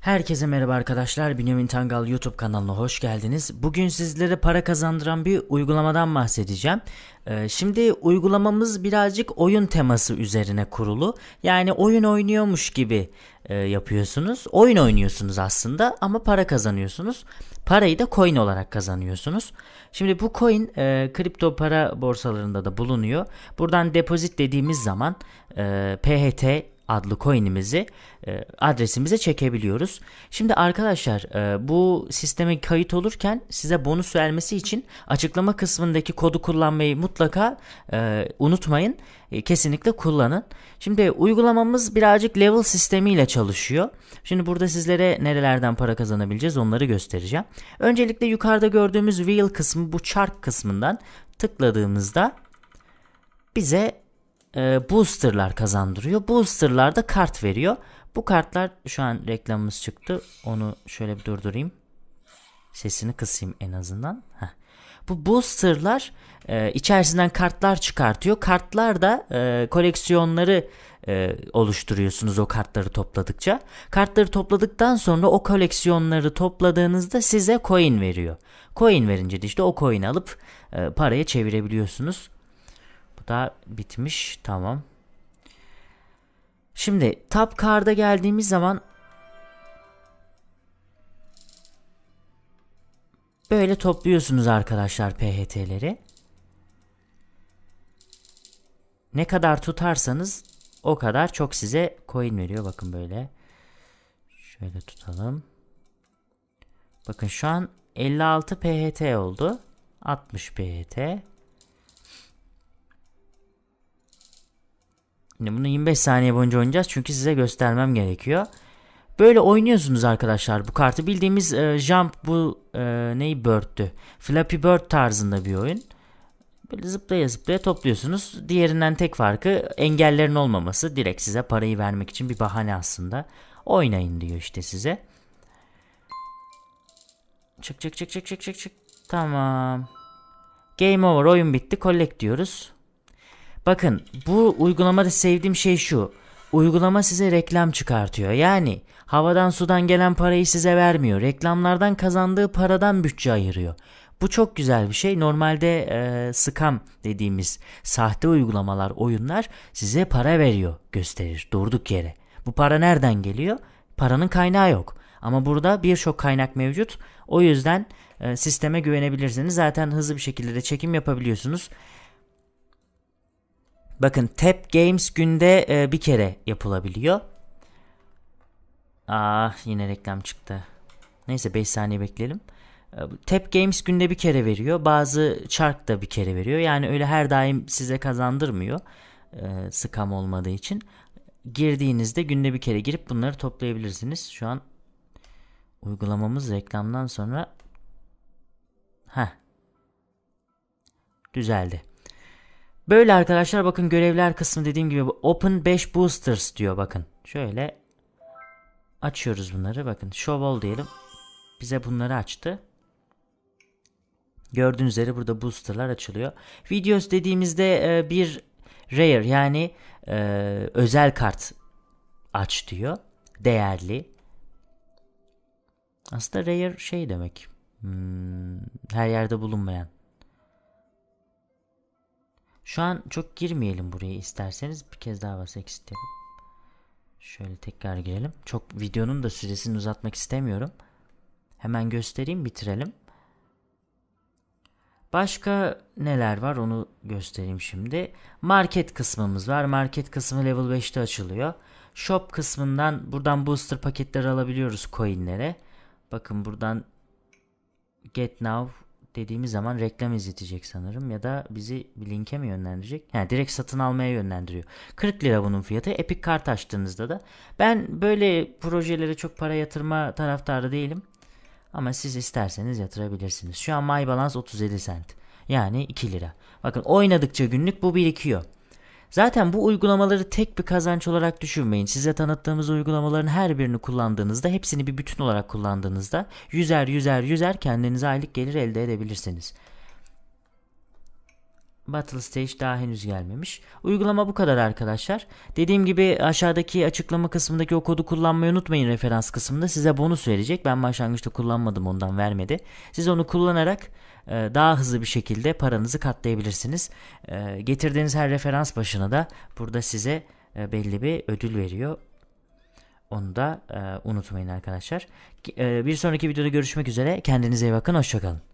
Herkese merhaba arkadaşlar. Bünyamin Tangal YouTube kanalına hoş geldiniz. Bugün sizlere para kazandıran bir uygulamadan bahsedeceğim. Ee, şimdi uygulamamız birazcık oyun teması üzerine kurulu. Yani oyun oynuyormuş gibi e, yapıyorsunuz. Oyun oynuyorsunuz aslında ama para kazanıyorsunuz. Parayı da coin olarak kazanıyorsunuz. Şimdi bu coin e, kripto para borsalarında da bulunuyor. Buradan depozit dediğimiz zaman e, PHT adlı coin'imizi e, adresimize çekebiliyoruz. Şimdi arkadaşlar e, bu sisteme kayıt olurken size bonus vermesi için açıklama kısmındaki kodu kullanmayı mutlaka e, unutmayın. E, kesinlikle kullanın. Şimdi uygulamamız birazcık level sistemiyle çalışıyor. Şimdi burada sizlere nerelerden para kazanabileceğiz onları göstereceğim. Öncelikle yukarıda gördüğümüz wheel kısmı bu chart kısmından tıkladığımızda bize e, boosterlar kazandırıyor. Boosterlar da kart veriyor. Bu kartlar şu an reklamımız çıktı. Onu şöyle bir durdurayım. Sesini kısayım en azından. Heh. Bu boosterlar e, içerisinden kartlar çıkartıyor. Kartlar da e, koleksiyonları e, oluşturuyorsunuz o kartları topladıkça. Kartları topladıktan sonra o koleksiyonları topladığınızda size coin veriyor. Coin verince de işte o coini alıp e, paraya çevirebiliyorsunuz da bitmiş. Tamam. Şimdi top karda geldiğimiz zaman böyle topluyorsunuz arkadaşlar PHT'leri. Ne kadar tutarsanız o kadar çok size coin veriyor. Bakın böyle. Şöyle tutalım. Bakın şu an 56 PHT oldu. 60 PHT. Şimdi bunu 25 saniye boyunca oynayacağız çünkü size göstermem gerekiyor. Böyle oynuyorsunuz arkadaşlar bu kartı. Bildiğimiz e, jump bu e, neyi bird'tü. Flappy Bird tarzında bir oyun. Böyle zıplaya zıplaya topluyorsunuz. Diğerinden tek farkı engellerin olmaması. Direkt size parayı vermek için bir bahane aslında. Oynayın diyor işte size. Çık çık çık çık çık çık çık. Tamam. Game over oyun bitti. Collect diyoruz. Bakın bu uygulamada sevdiğim şey şu. Uygulama size reklam çıkartıyor. Yani havadan sudan gelen parayı size vermiyor. Reklamlardan kazandığı paradan bütçe ayırıyor. Bu çok güzel bir şey. Normalde e, scam dediğimiz sahte uygulamalar, oyunlar size para veriyor, gösterir durduk yere. Bu para nereden geliyor? Paranın kaynağı yok. Ama burada birçok kaynak mevcut. O yüzden e, sisteme güvenebilirsiniz. Zaten hızlı bir şekilde de çekim yapabiliyorsunuz. Bakın Tap Games günde e, bir kere yapılabiliyor. Ah yine reklam çıktı. Neyse 5 saniye bekleyelim. E, Tap Games günde bir kere veriyor. Bazı çark da bir kere veriyor. Yani öyle her daim size kazandırmıyor. E, scam olmadığı için. Girdiğinizde günde bir kere girip bunları toplayabilirsiniz. Şu an uygulamamız reklamdan sonra Heh. düzeldi. Böyle arkadaşlar bakın görevler kısmı dediğim gibi Open 5 Boosters diyor bakın. Şöyle açıyoruz bunları bakın Show All diyelim. Bize bunları açtı. Gördüğünüz üzere burada boosterlar açılıyor. Videos dediğimizde e, bir rare yani e, özel kart aç diyor. Değerli. Aslında rare şey demek. Hmm, her yerde bulunmayan. Şu an çok girmeyelim buraya isterseniz. Bir kez daha basak istiyorum. Şöyle tekrar girelim. Çok videonun da süresini uzatmak istemiyorum. Hemen göstereyim bitirelim. Başka neler var onu göstereyim şimdi. Market kısmımız var. Market kısmı level 5'te açılıyor. Shop kısmından buradan booster paketleri alabiliyoruz coinlere. Bakın buradan get now dediğimiz zaman reklam izletecek sanırım ya da bizi bir linke mi yönlendirecek? Yani direkt satın almaya yönlendiriyor. 40 lira bunun fiyatı. Epic kart açtığınızda da ben böyle projelere çok para yatırma taraftarı değilim. Ama siz isterseniz yatırabilirsiniz. Şu an My Balance 37 cent. Yani 2 lira. Bakın oynadıkça günlük bu birikiyor. Zaten bu uygulamaları tek bir kazanç olarak düşünmeyin. Size tanıttığımız uygulamaların her birini kullandığınızda, hepsini bir bütün olarak kullandığınızda yüzer yüzer yüzer kendinize aylık gelir elde edebilirsiniz. Battle Stage daha henüz gelmemiş. Uygulama bu kadar arkadaşlar. Dediğim gibi aşağıdaki açıklama kısmındaki o kodu kullanmayı unutmayın referans kısmında. Size bonus verecek. Ben başlangıçta kullanmadım ondan vermedi. Siz onu kullanarak ee, daha hızlı bir şekilde paranızı katlayabilirsiniz. Ee, getirdiğiniz her referans başına da burada size e, belli bir ödül veriyor. Onu da e, unutmayın arkadaşlar. E, bir sonraki videoda görüşmek üzere. Kendinize iyi bakın. Hoşçakalın.